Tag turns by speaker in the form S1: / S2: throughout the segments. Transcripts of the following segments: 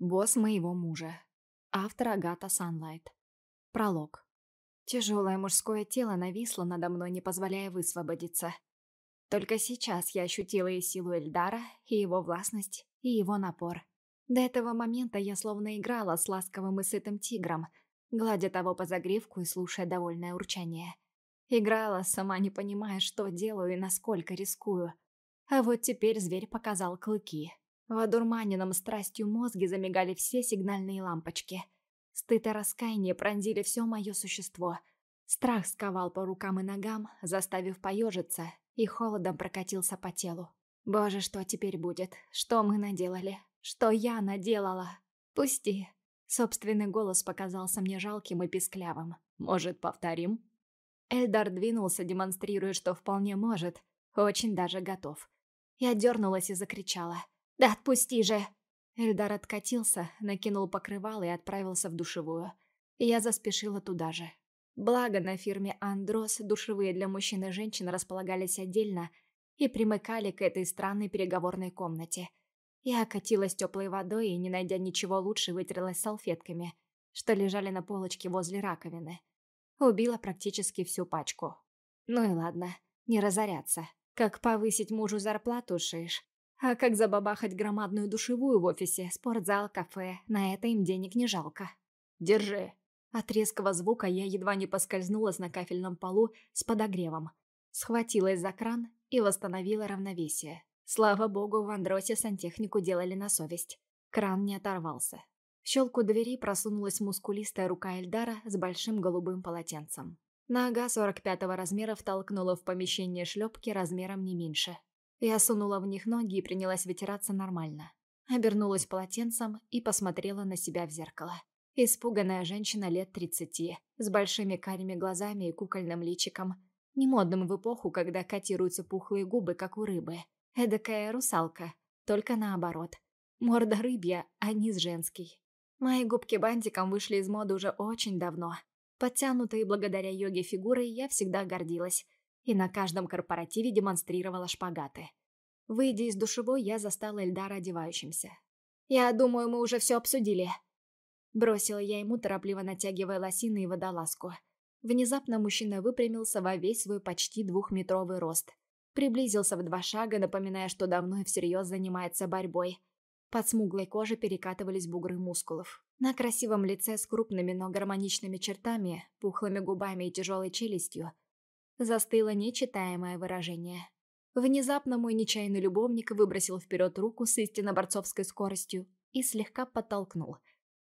S1: Босс моего мужа. Автор Агата Санлайт. Пролог. Тяжелое мужское тело нависло надо мной, не позволяя высвободиться. Только сейчас я ощутила и силу Эльдара, и его властность, и его напор. До этого момента я словно играла с ласковым и сытым тигром, гладя того по загривку и слушая довольное урчание. Играла, сама не понимая, что делаю и насколько рискую. А вот теперь зверь показал клыки. В одурманенном страстью мозге замигали все сигнальные лампочки. Стыд и раскаяние пронзили все мое существо. Страх сковал по рукам и ногам, заставив поежиться, и холодом прокатился по телу. «Боже, что теперь будет? Что мы наделали? Что я наделала? Пусти!» Собственный голос показался мне жалким и писклявым. «Может, повторим?» Эльдар двинулся, демонстрируя, что вполне может, очень даже готов. Я дернулась и закричала – «Да отпусти же!» Эльдар откатился, накинул покрывало и отправился в душевую. Я заспешила туда же. Благо, на фирме «Андрос» душевые для мужчин и женщин располагались отдельно и примыкали к этой странной переговорной комнате. Я окатилась теплой водой и, не найдя ничего лучше, вытерлась салфетками, что лежали на полочке возле раковины. Убила практически всю пачку. Ну и ладно, не разоряться. Как повысить мужу зарплату, шиш, а как забабахать громадную душевую в офисе, спортзал, кафе, на это им денег не жалко. Держи. От резкого звука я едва не поскользнулась на кафельном полу с подогревом. Схватилась за кран и восстановила равновесие. Слава богу, в Андросе сантехнику делали на совесть. Кран не оторвался. В щелку двери просунулась мускулистая рука Эльдара с большим голубым полотенцем. Нога 45-го размера втолкнула в помещение шлепки размером не меньше. Я сунула в них ноги и принялась вытираться нормально. Обернулась полотенцем и посмотрела на себя в зеркало. Испуганная женщина лет 30, с большими карими глазами и кукольным личиком, немодным в эпоху, когда котируются пухлые губы, как у рыбы. Эдакая русалка, только наоборот. Морда рыбья, а низ женский. Мои губки бантиком вышли из моды уже очень давно. Подтянутой благодаря йоге фигурой я всегда гордилась, и на каждом корпоративе демонстрировала шпагаты. Выйдя из душевой, я застала Эльдара одевающимся. «Я думаю, мы уже все обсудили». Бросила я ему, торопливо натягивая лосины и водолазку. Внезапно мужчина выпрямился во весь свой почти двухметровый рост. Приблизился в два шага, напоминая, что давно и всерьез занимается борьбой. Под смуглой кожей перекатывались бугры мускулов. На красивом лице с крупными, но гармоничными чертами, пухлыми губами и тяжелой челюстью – застыло нечитаемое выражение. Внезапно мой нечаянный любовник выбросил вперед руку с истинно борцовской скоростью и слегка подтолкнул.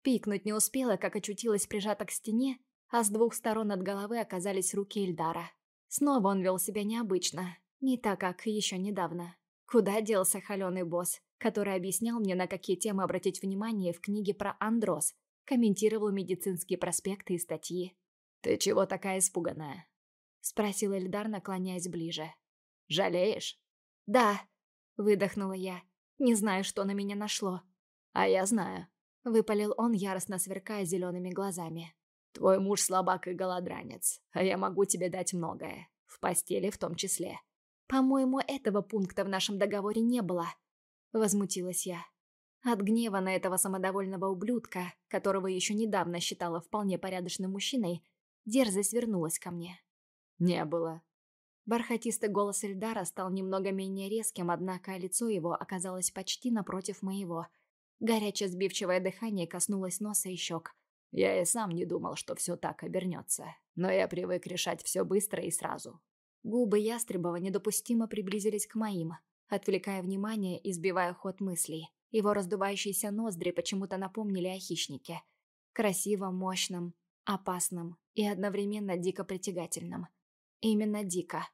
S1: Пикнуть не успела, как очутилась прижата к стене, а с двух сторон от головы оказались руки Эльдара. Снова он вел себя необычно, не так, как еще недавно. Куда делся холеный босс, который объяснял мне, на какие темы обратить внимание в книге про Андрос, комментировал медицинские проспекты и статьи. «Ты чего такая испуганная?» спросил Эльдар, наклоняясь ближе. «Жалеешь?» «Да», — выдохнула я. «Не знаю, что на меня нашло». «А я знаю», — выпалил он, яростно сверкая зелеными глазами. «Твой муж слабак и голодранец, а я могу тебе дать многое, в постели в том числе». «По-моему, этого пункта в нашем договоре не было», — возмутилась я. От гнева на этого самодовольного ублюдка, которого еще недавно считала вполне порядочным мужчиной, дерзость вернулась ко мне. «Не было». Бархатистый голос Эльдара стал немного менее резким, однако лицо его оказалось почти напротив моего. Горячее сбивчивое дыхание коснулось носа и щек. Я и сам не думал, что все так обернется. Но я привык решать все быстро и сразу. Губы Ястребова недопустимо приблизились к моим, отвлекая внимание и сбивая ход мыслей. Его раздувающиеся ноздри почему-то напомнили о хищнике. Красивом, мощном, опасном и одновременно дико притягательном. Именно дико.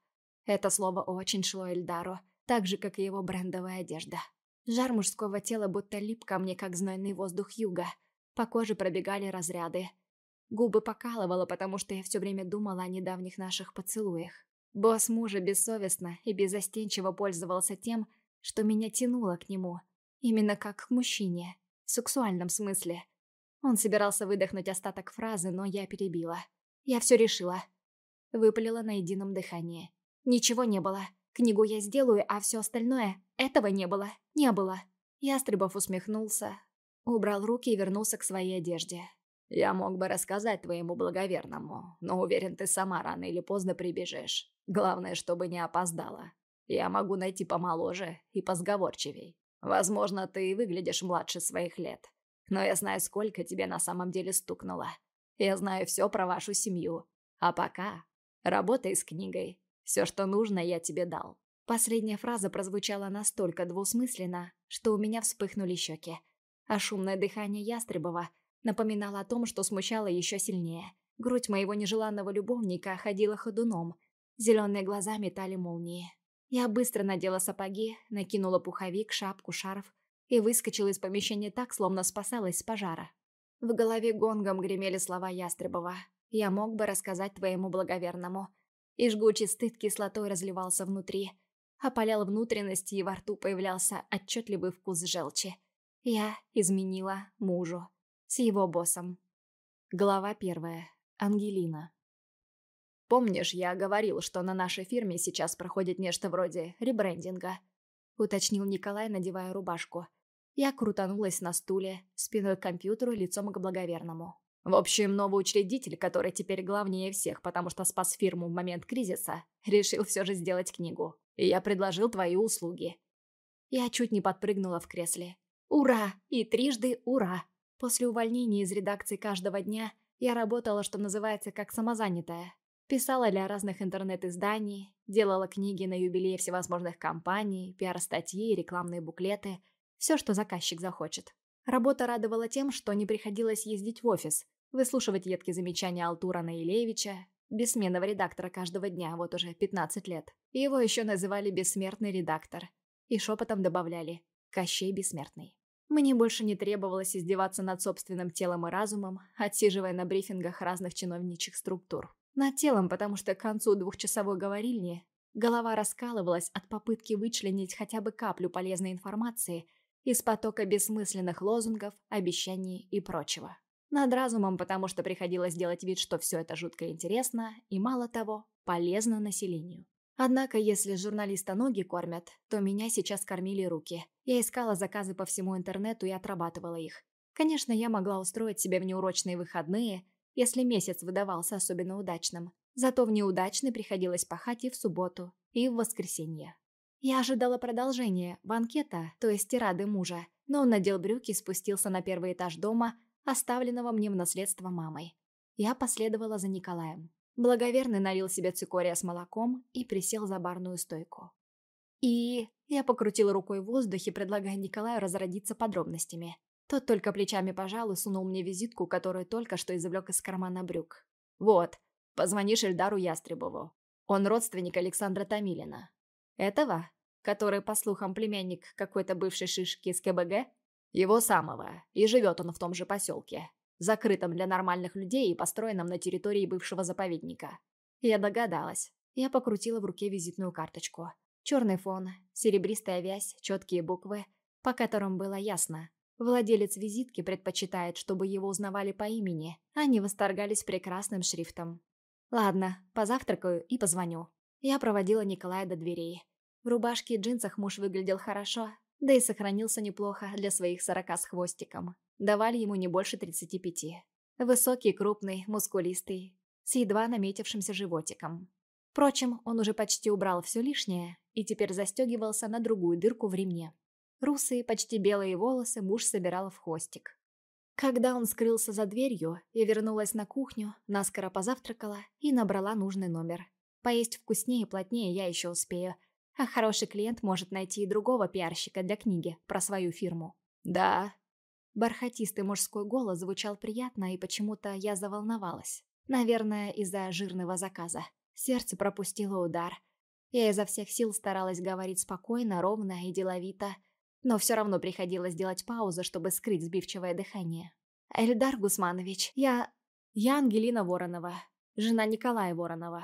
S1: Это слово очень шло Эльдару, так же, как и его брендовая одежда. Жар мужского тела будто лип ко мне, как знойный воздух юга. По коже пробегали разряды. Губы покалывало, потому что я все время думала о недавних наших поцелуях. Босс мужа бессовестно и безостенчиво пользовался тем, что меня тянуло к нему. Именно как к мужчине. В сексуальном смысле. Он собирался выдохнуть остаток фразы, но я перебила. Я все решила. Выпалила на едином дыхании. Ничего не было. Книгу я сделаю, а все остальное... Этого не было. Не было. Ястребов усмехнулся, убрал руки и вернулся к своей одежде. «Я мог бы рассказать твоему благоверному, но уверен, ты сама рано или поздно прибежишь. Главное, чтобы не опоздала. Я могу найти помоложе и позговорчивей. Возможно, ты и выглядишь младше своих лет. Но я знаю, сколько тебе на самом деле стукнуло. Я знаю все про вашу семью. А пока Работай с книгой. Все, что нужно, я тебе дал». Последняя фраза прозвучала настолько двусмысленно, что у меня вспыхнули щеки. А шумное дыхание Ястребова напоминало о том, что смущало еще сильнее. Грудь моего нежеланного любовника ходила ходуном. Зеленые глаза метали молнии. Я быстро надела сапоги, накинула пуховик, шапку, шарф и выскочила из помещения так, словно спасалась с пожара. В голове гонгом гремели слова Ястребова я мог бы рассказать твоему благоверному. И жгучий стыд кислотой разливался внутри. Опалял внутренности, и во рту появлялся отчетливый вкус желчи. Я изменила мужу. С его боссом. Глава первая. Ангелина. «Помнишь, я говорил, что на нашей фирме сейчас проходит нечто вроде ребрендинга?» — уточнил Николай, надевая рубашку. Я крутанулась на стуле, спиной к компьютеру, лицом к благоверному. В общем, новый учредитель, который теперь главнее всех, потому что спас фирму в момент кризиса, решил все же сделать книгу. И я предложил твои услуги. Я чуть не подпрыгнула в кресле. Ура! И трижды ура! После увольнения из редакции каждого дня я работала, что называется, как самозанятая. Писала для разных интернет-изданий, делала книги на юбилеи всевозможных компаний, пиар-статьи, рекламные буклеты. Все, что заказчик захочет. Работа радовала тем, что не приходилось ездить в офис, выслушивать едкие замечания Алтура Наилевича, бессменного редактора каждого дня, вот уже 15 лет. Его еще называли «бессмертный редактор». И шепотом добавляли «Кощей бессмертный». Мне больше не требовалось издеваться над собственным телом и разумом, отсиживая на брифингах разных чиновничьих структур. Над телом, потому что к концу двухчасовой говорильни голова раскалывалась от попытки вычленить хотя бы каплю полезной информации – из потока бессмысленных лозунгов, обещаний и прочего. Над разумом, потому что приходилось делать вид, что все это жутко интересно и, мало того, полезно населению. Однако, если журналиста ноги кормят, то меня сейчас кормили руки. Я искала заказы по всему интернету и отрабатывала их. Конечно, я могла устроить себе в выходные, если месяц выдавался особенно удачным. Зато в неудачный приходилось пахать и в субботу, и в воскресенье. Я ожидала продолжения, банкета, то есть тирады мужа, но он надел брюки и спустился на первый этаж дома, оставленного мне в наследство мамой. Я последовала за Николаем. Благоверный налил себе цикория с молоком и присел за барную стойку. И я покрутила рукой в воздухе, предлагая Николаю разродиться подробностями. Тот только плечами пожал и сунул мне визитку, которую только что извлек из кармана брюк. «Вот, позвонишь Эльдару Ястребову. Он родственник Александра Томилина. Этого, который, по слухам, племянник какой-то бывшей шишки из КБГ? Его самого. И живет он в том же поселке. Закрытом для нормальных людей и построенном на территории бывшего заповедника. Я догадалась. Я покрутила в руке визитную карточку. Черный фон, серебристая вязь, четкие буквы, по которым было ясно. Владелец визитки предпочитает, чтобы его узнавали по имени, а не восторгались прекрасным шрифтом. Ладно, позавтракаю и позвоню. Я проводила Николая до дверей. В рубашке и джинсах муж выглядел хорошо, да и сохранился неплохо для своих сорока с хвостиком. Давали ему не больше тридцати пяти. Высокий, крупный, мускулистый, с едва наметившимся животиком. Впрочем, он уже почти убрал все лишнее и теперь застегивался на другую дырку в ремне. Русые, почти белые волосы муж собирал в хвостик. Когда он скрылся за дверью, я вернулась на кухню, наскоро позавтракала и набрала нужный номер. Поесть вкуснее и плотнее я еще успею, а хороший клиент может найти и другого пиарщика для книги про свою фирму. «Да». Бархатистый мужской голос звучал приятно, и почему-то я заволновалась. Наверное, из-за жирного заказа. Сердце пропустило удар. Я изо всех сил старалась говорить спокойно, ровно и деловито, но все равно приходилось делать паузу, чтобы скрыть сбивчивое дыхание. «Эльдар Гусманович, я... Я Ангелина Воронова, жена Николая Воронова,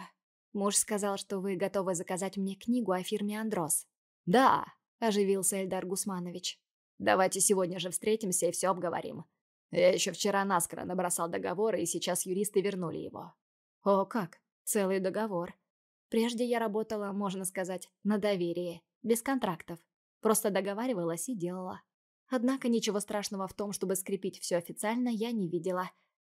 S1: Муж сказал, что вы готовы заказать мне книгу о фирме «Андрос». «Да», — оживился Эльдар Гусманович. «Давайте сегодня же встретимся и все обговорим. Я еще вчера наскоро набросал договор, и сейчас юристы вернули его». «О, как? Целый договор. Прежде я работала, можно сказать, на доверии, без контрактов. Просто договаривалась и делала. Однако ничего страшного в том, чтобы скрепить все официально, я не видела.